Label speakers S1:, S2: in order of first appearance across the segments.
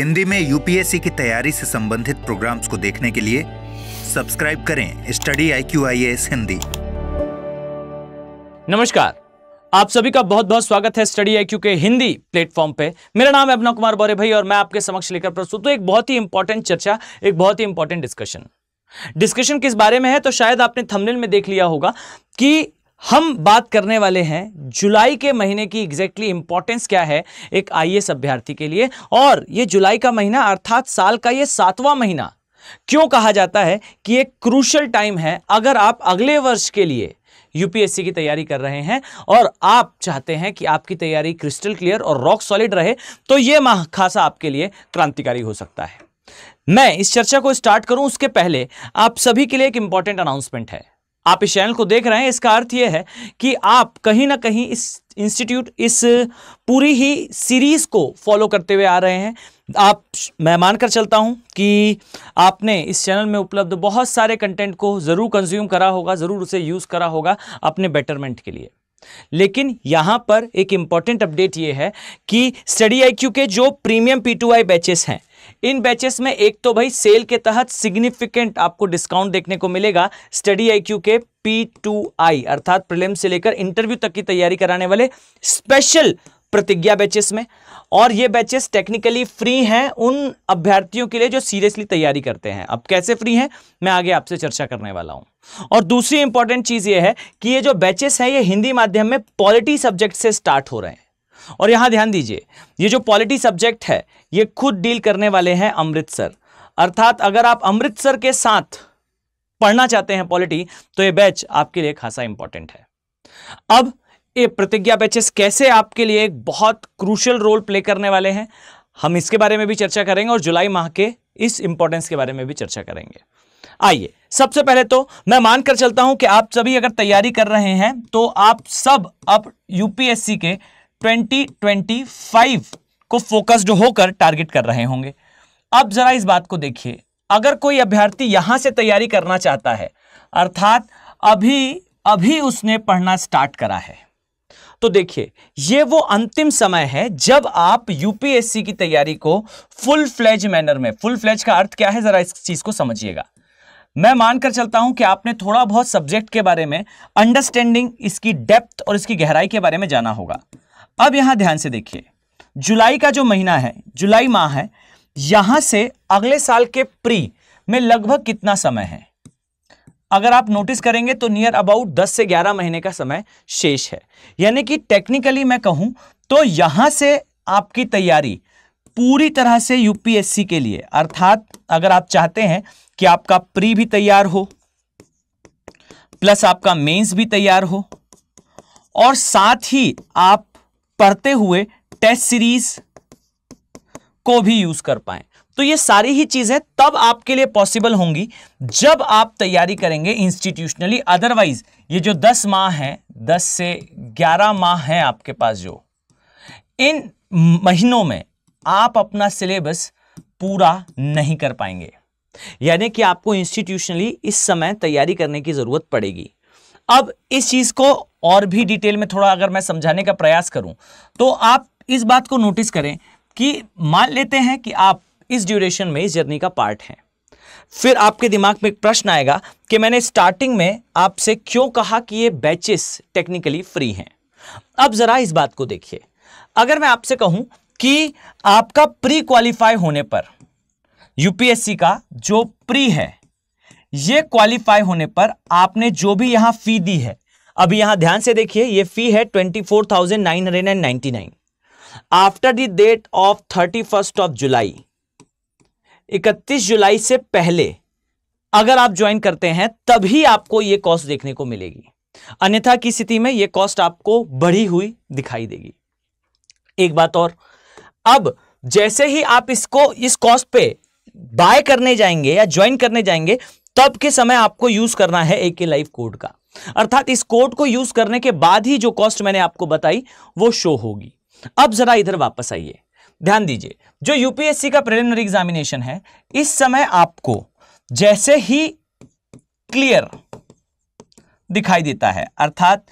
S1: हिंदी में यूपीएससी की तैयारी से संबंधित प्रोग्राम्स को देखने के लिए सब्सक्राइब करें study I Q I S Hindi नमस्कार आप सभी का बहुत बहुत स्वागत है स्टडी आई क्यू के हिंदी प्लेटफॉर्म पे मेरा नाम है अपना कुमार बौरे भाई और मैं आपके समक्ष लेकर प्रस्तुत हूँ एक बहुत ही इंपॉर्टेंट चर्चा एक बहुत ही इंपॉर्टेंट डिस्कशन डिस्कशन किस बारे में है तो शायद आपने थंबनेल में देख लिया होगा कि हम बात करने वाले हैं जुलाई के महीने की एग्जैक्टली exactly इंपॉर्टेंस क्या है एक आई अभ्यर्थी के लिए और ये जुलाई का महीना अर्थात साल का ये सातवां महीना क्यों कहा जाता है कि एक क्रूशल टाइम है अगर आप अगले वर्ष के लिए यूपीएससी की तैयारी कर रहे हैं और आप चाहते हैं कि आपकी तैयारी क्रिस्टल क्लियर और रॉक सॉलिड रहे तो ये माह खासा आपके लिए क्रांतिकारी हो सकता है मैं इस चर्चा को स्टार्ट करूं उसके पहले आप सभी के लिए एक इंपॉर्टेंट अनाउंसमेंट है आप इस चैनल को देख रहे हैं इसका अर्थ यह है कि आप कहीं ना कहीं इस इंस्टीट्यूट इस पूरी ही सीरीज़ को फॉलो करते हुए आ रहे हैं आप मैं मानकर चलता हूं कि आपने इस चैनल में उपलब्ध बहुत सारे कंटेंट को ज़रूर कंज्यूम करा होगा ज़रूर उसे यूज़ करा होगा अपने बेटरमेंट के लिए लेकिन यहाँ पर एक इम्पॉर्टेंट अपडेट ये है कि स्टडी आई के जो प्रीमियम पी बैचेस हैं इन बैचेस में एक तो भाई सेल के तहत सिग्निफिकेंट आपको डिस्काउंट देखने को मिलेगा स्टडी आईक्यू के पी टू आई अर्थात प्रलेम से लेकर इंटरव्यू तक की तैयारी कराने वाले स्पेशल प्रतिज्ञा बैचेस में और ये बैचेस टेक्निकली फ्री हैं उन अभ्यर्थियों के लिए जो सीरियसली तैयारी करते हैं अब कैसे फ्री हैं मैं आगे आपसे चर्चा करने वाला हूं और दूसरी इंपॉर्टेंट चीज़ ये है कि ये जो बैचेस हैं ये हिंदी माध्यम में पॉलिटी सब्जेक्ट से स्टार्ट हो रहे हैं और यहाँ ध्यान दीजिए ये जो पॉलिटी सब्जेक्ट है ये खुद डील करने वाले हैं अमृतसर अर्थात अगर आप अमृतसर के साथ पढ़ना चाहते हैं पॉलिटी तो ये बैच आपके लिए खासा इंपॉर्टेंट है अब ये प्रतिज्ञा बैचेस कैसे आपके लिए एक बहुत क्रूशल रोल प्ले करने वाले हैं हम इसके बारे में भी चर्चा करेंगे और जुलाई माह के इस इंपॉर्टेंस के बारे में भी चर्चा करेंगे आइए सबसे पहले तो मैं मानकर चलता हूं कि आप सभी अगर तैयारी कर रहे हैं तो आप सब अब यूपीएससी के 2025 को फोकस्ड होकर टारगेट कर रहे होंगे अब जरा इस बात को देखिए अगर कोई अभ्यर्थी यहां से तैयारी करना चाहता है अर्थात अभी अभी उसने पढ़ना स्टार्ट करा है तो देखिए ये वो अंतिम समय है जब आप यूपीएससी की तैयारी को फुल फ्लेज मैनर में फुल फ्लेज का अर्थ क्या है जरा इस चीज को समझिएगा मैं मानकर चलता हूं कि आपने थोड़ा बहुत सब्जेक्ट के बारे में अंडरस्टैंडिंग इसकी डेप्थ और इसकी गहराई के बारे में जाना होगा अब यहां ध्यान से देखिए जुलाई का जो महीना है जुलाई माह है यहां से अगले साल के प्री में लगभग कितना समय है अगर आप नोटिस करेंगे तो नियर अबाउट 10 से 11 महीने का समय शेष है यानी कि टेक्निकली मैं कहूं तो यहां से आपकी तैयारी पूरी तरह से यूपीएससी के लिए अर्थात अगर आप चाहते हैं कि आपका प्री भी तैयार हो प्लस आपका मेंस भी तैयार हो और साथ ही आप पढ़ते हुए टेस्ट सीरीज को भी यूज कर पाए तो ये सारी ही चीजें तब आपके लिए पॉसिबल होंगी जब आप तैयारी करेंगे इंस्टीट्यूशनली अदरवाइज ये जो दस माह है दस से ग्यारह माह है आपके पास जो इन महीनों में आप अपना सिलेबस पूरा नहीं कर पाएंगे यानी कि आपको इंस्टीट्यूशनली इस समय तैयारी करने की ज़रूरत पड़ेगी अब इस चीज़ को और भी डिटेल में थोड़ा अगर मैं समझाने का प्रयास करूं तो आप इस बात को नोटिस करें कि मान लेते हैं कि आप इस ड्यूरेशन में इस जर्नी का पार्ट हैं फिर आपके दिमाग में एक प्रश्न आएगा कि मैंने स्टार्टिंग में आपसे क्यों कहा कि ये बैचेस टेक्निकली फ्री हैं अब ज़रा इस बात को देखिए अगर मैं आपसे कहूं कि आपका प्री क्वालिफाई होने पर यूपीएससी का जो प्री है ये क्वालिफाई होने पर आपने जो भी यहां फी दी है अब यहां ध्यान से देखिए ये फी है twenty four thousand nine hundred and nine after the date of thirty first of July इकतीस जुलाई से पहले अगर आप ज्वाइन करते हैं तभी आपको यह कॉस्ट देखने को मिलेगी अन्यथा की स्थिति में यह कॉस्ट आपको बढ़ी हुई दिखाई देगी एक बात और अब जैसे ही आप इसको इस कॉस्ट पे बाय करने जाएंगे या ज्वाइन करने जाएंगे तब के समय आपको यूज करना है एक लाइफ कोड का अर्थात इस कोड को यूज करने के बाद ही जो कॉस्ट मैंने आपको बताई वो शो होगी अब जरा इधर वापस आइए ध्यान दीजिए जो यूपीएससी का प्रिलिमिनरी एग्जामिनेशन है इस समय आपको जैसे ही क्लियर दिखाई देता है अर्थात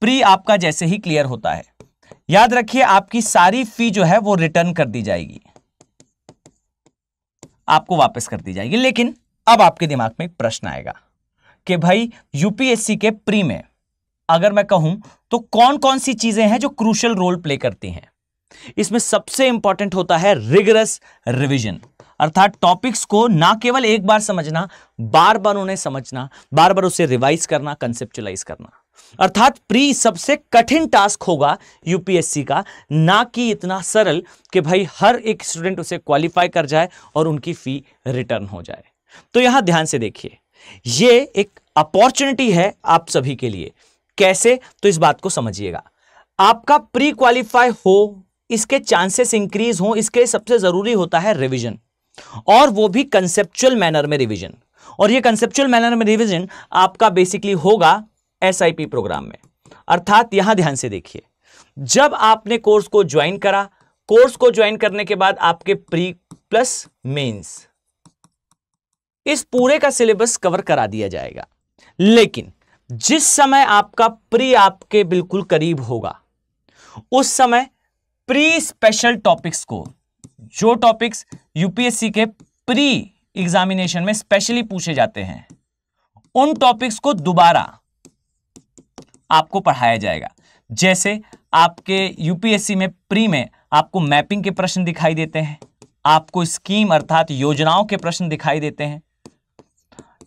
S1: प्री आपका जैसे ही क्लियर होता है याद रखिए आपकी सारी फी जो है वो रिटर्न कर दी जाएगी आपको वापस कर दी जाएगी लेकिन अब आपके दिमाग में प्रश्न आएगा कि भाई यूपीएससी के प्री में अगर मैं कहूं तो कौन कौन सी चीजें हैं जो क्रूशल रोल प्ले करती हैं इसमें सबसे इंपॉर्टेंट होता है रिगरस रिविजन अर्थात टॉपिक्स को ना केवल एक बार समझना बार बार उन्हें समझना बार बार उसे रिवाइज करना कंसेप्चुलाइज करना अर्थात प्री सबसे कठिन टास्क होगा यूपीएससी का ना कि इतना सरल कि भाई हर एक स्टूडेंट उसे क्वालिफाई कर जाए और उनकी फी रिटर्न हो जाए तो यहां ध्यान से देखिए ये एक अपॉर्चुनिटी है आप सभी के लिए कैसे तो इस बात को समझिएगा आपका प्री क्वालिफाई हो इसके चांसेस इंक्रीज हो इसके लिए सबसे जरूरी होता है रिविजन और वो भी कंसेप्चुअल मैनर में रिविजन और ये कंसेप्चुअल मैनर में रिविजन आपका बेसिकली होगा एसआईपी प्रोग्राम में अर्थात यहां ध्यान से देखिए जब आपने कोर्स को ज्वाइन करा कोर्स को ज्वाइन करने के बाद आपके प्री प्लस मेंस इस पूरे का सिलेबस कवर करा दिया जाएगा लेकिन जिस समय आपका प्री आपके बिल्कुल करीब होगा उस समय प्री स्पेशल टॉपिक्स को जो टॉपिक्स यूपीएससी के प्री एग्जामिनेशन में स्पेशली पूछे जाते हैं उन टॉपिक्स को दोबारा आपको पढ़ाया जाएगा जैसे आपके यूपीएससी में प्री में आपको मैपिंग के प्रश्न दिखाई देते हैं आपको स्कीम अर्थात योजनाओं के प्रश्न दिखाई देते हैं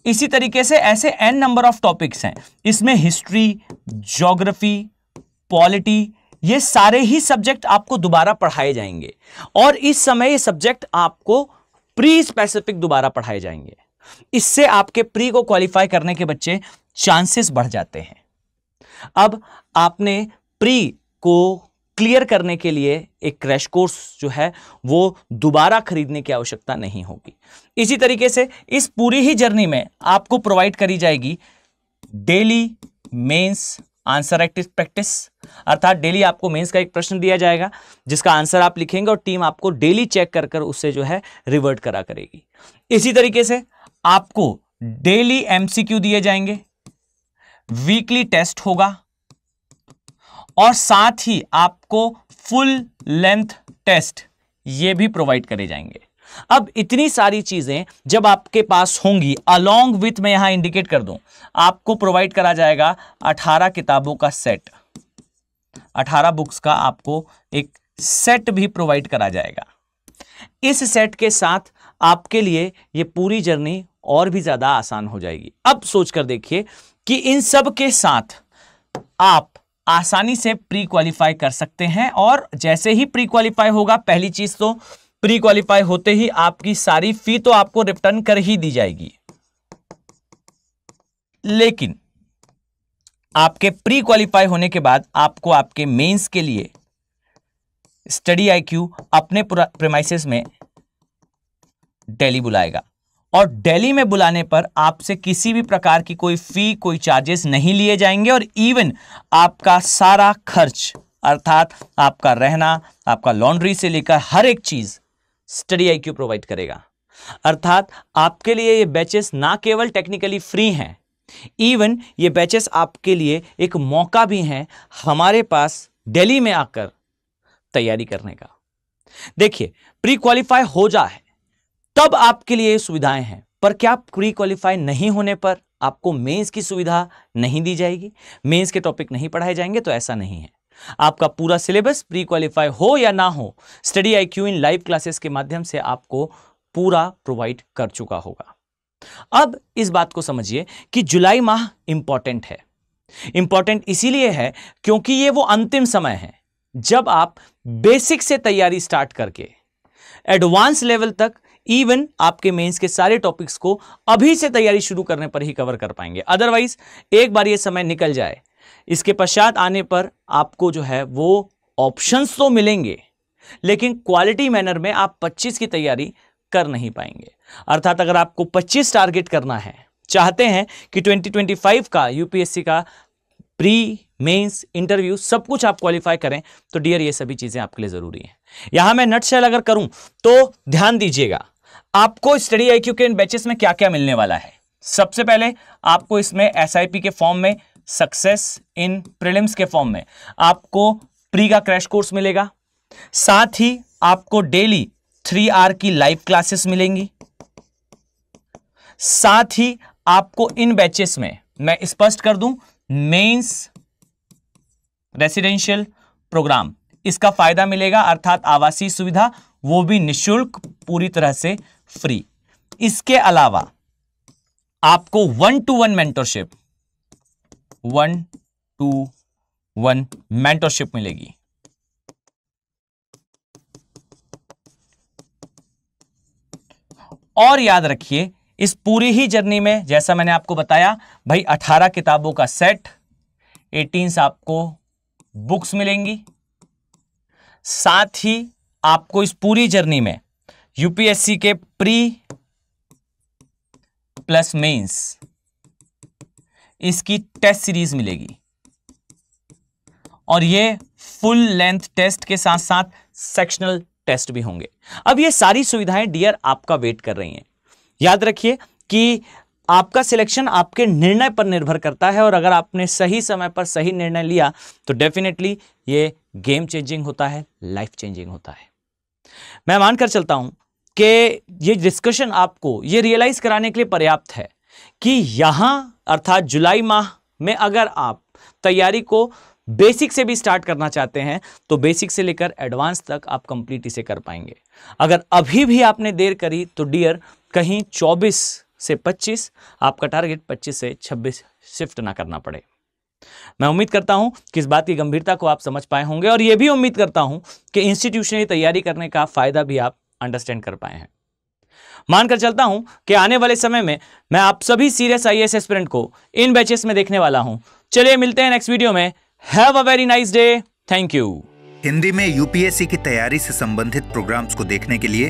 S1: इसी तरीके से ऐसे एन नंबर ऑफ टॉपिक्स हैं इसमें हिस्ट्री जोग्राफी पॉलिटी ये सारे ही सब्जेक्ट आपको दोबारा पढ़ाए जाएंगे और इस समय ये सब्जेक्ट आपको प्री स्पेसिफिक दोबारा पढ़ाए जाएंगे इससे आपके प्री को क्वालिफाई करने के बच्चे चांसेस बढ़ जाते हैं अब आपने प्री को क्लियर करने के लिए एक क्रैश कोर्स जो है वो दोबारा खरीदने की आवश्यकता नहीं होगी इसी तरीके से इस पूरी ही जर्नी में आपको प्रोवाइड करी जाएगी daily mains answer active practice अर्थात डेली आपको मेंस का एक प्रश्न दिया जाएगा जिसका आंसर आप लिखेंगे और टीम आपको डेली चेक कर कर उससे जो है रिवर्ट करा करेगी इसी तरीके से आपको डेली एमसीक्यू दिए जाएंगे वीकली टेस्ट होगा और साथ ही आपको फुल लेंथ टेस्ट ये भी प्रोवाइड करे जाएंगे अब इतनी सारी चीजें जब आपके पास होंगी अलोंग विथ मैं यहां इंडिकेट कर दूं आपको प्रोवाइड करा जाएगा 18 किताबों का सेट 18 बुक्स का आपको एक सेट भी प्रोवाइड करा जाएगा इस सेट के साथ आपके लिए ये पूरी जर्नी और भी ज्यादा आसान हो जाएगी अब सोच कर देखिए कि इन सब के साथ आप आसानी से प्री क्वालिफाई कर सकते हैं और जैसे ही प्री क्वालिफाई होगा पहली चीज़ तो प्री क्वालिफाई होते ही आपकी सारी फी तो आपको रिटर्न कर ही दी जाएगी लेकिन आपके प्री क्वालिफाई होने के बाद आपको आपके मेंस के लिए स्टडी आईक्यू अपने प्रेमाइसिस में डेली बुलाएगा और दिल्ली में बुलाने पर आपसे किसी भी प्रकार की कोई फी कोई चार्जेस नहीं लिए जाएंगे और इवन आपका सारा खर्च अर्थात आपका रहना आपका लॉन्ड्री से लेकर हर एक चीज़ स्टडी आईक्यू प्रोवाइड करेगा अर्थात आपके लिए ये बैचेस ना केवल टेक्निकली फ्री हैं इवन ये बैचेस आपके लिए एक मौका भी हैं हमारे पास दिल्ली में आकर तैयारी करने का देखिए प्री क्वालिफाई हो जाए तब आपके लिए सुविधाएं हैं पर क्या प्री क्वालिफाई नहीं होने पर आपको मेंस की सुविधा नहीं दी जाएगी मेंस के टॉपिक नहीं पढ़ाए जाएंगे तो ऐसा नहीं है आपका पूरा सिलेबस प्री क्वालिफाई हो या ना हो स्टडी आई क्यू इन लाइव क्लासेस के माध्यम से आपको पूरा प्रोवाइड कर चुका होगा अब इस बात को समझिए कि जुलाई माह इंपॉर्टेंट है इंपॉर्टेंट इसीलिए है क्योंकि ये वो अंतिम समय है जब आप बेसिक से तैयारी स्टार्ट करके एडवांस लेवल तक इवन आपके मेंस के सारे टॉपिक्स को अभी से तैयारी शुरू करने पर ही कवर कर पाएंगे अदरवाइज एक बार ये समय निकल जाए इसके पश्चात आने पर आपको जो है वो ऑप्शंस तो मिलेंगे लेकिन क्वालिटी मैनर में आप 25 की तैयारी कर नहीं पाएंगे अर्थात अगर आपको 25 टारगेट करना है चाहते हैं कि 2025 का यूपीएससी का प्री मेंस इंटरव्यू सब कुछ आप क्वालिफाई करें तो डियर ये सभी चीज़ें आपके लिए ज़रूरी हैं यहां मैं नट सेल अगर करूं तो ध्यान दीजिएगा आपको स्टडी आई के इन बैचेस में क्या क्या मिलने वाला है सबसे पहले आपको इसमें एस के फॉर्म में सक्सेस इन प्रिलिम्स के फॉर्म में आपको प्री का क्रैश कोर्स मिलेगा साथ ही आपको डेली थ्री आर की लाइव क्लासेस मिलेंगी साथ ही आपको इन बैचेस में मैं स्पष्ट कर दूं मेंस रेसिडेंशियल प्रोग्राम इसका फायदा मिलेगा अर्थात आवासीय सुविधा वो भी निशुल्क पूरी तरह से फ्री इसके अलावा आपको one to one mentorship one to one mentorship मिलेगी और याद रखिए इस पूरी ही जर्नी में जैसा मैंने आपको बताया भाई 18 किताबों का सेट 18 आपको बुक्स मिलेंगी साथ ही आपको इस पूरी जर्नी में यूपीएससी के प्री प्लस मेंस इसकी टेस्ट सीरीज मिलेगी और ये फुल लेंथ टेस्ट के साथ साथ सेक्शनल टेस्ट भी होंगे अब ये सारी सुविधाएं डियर आपका वेट कर रही हैं याद रखिए कि आपका सिलेक्शन आपके निर्णय पर निर्भर करता है और अगर आपने सही समय पर सही निर्णय लिया तो डेफिनेटली ये गेम चेंजिंग होता है लाइफ चेंजिंग होता है मैं मानकर चलता हूं कि ये डिस्कशन आपको ये रियलाइज कराने के लिए पर्याप्त है कि यहां अर्थात जुलाई माह में अगर आप तैयारी को बेसिक से भी स्टार्ट करना चाहते हैं तो बेसिक से लेकर एडवांस तक आप कंप्लीट इसे कर पाएंगे अगर अभी भी आपने देर करी तो डियर कहीं 24 से 25 आपका टारगेट 25 से 26 शिफ्ट ना करना पड़े मैं उम्मीद करता हूं कि इस बात की गंभीरता को आप समझ पाए होंगे और यह भी उम्मीद करता हूं कि इंस्टीट्यूशनली तैयारी करने का फ़ायदा भी आप अंडरस्टैंड कर पाए हैं मानकर चलता हूं कि आने वाले समय में मैं आप सभी सीरियस आई एस एस्पिरेंट को इन बैचेस में देखने वाला हूं चलिए मिलते हैं नेक्स्ट वीडियो में have a very nice day thank you Hindi में यूपीएससी की तैयारी से संबंधित प्रोग्राम्स को देखने के लिए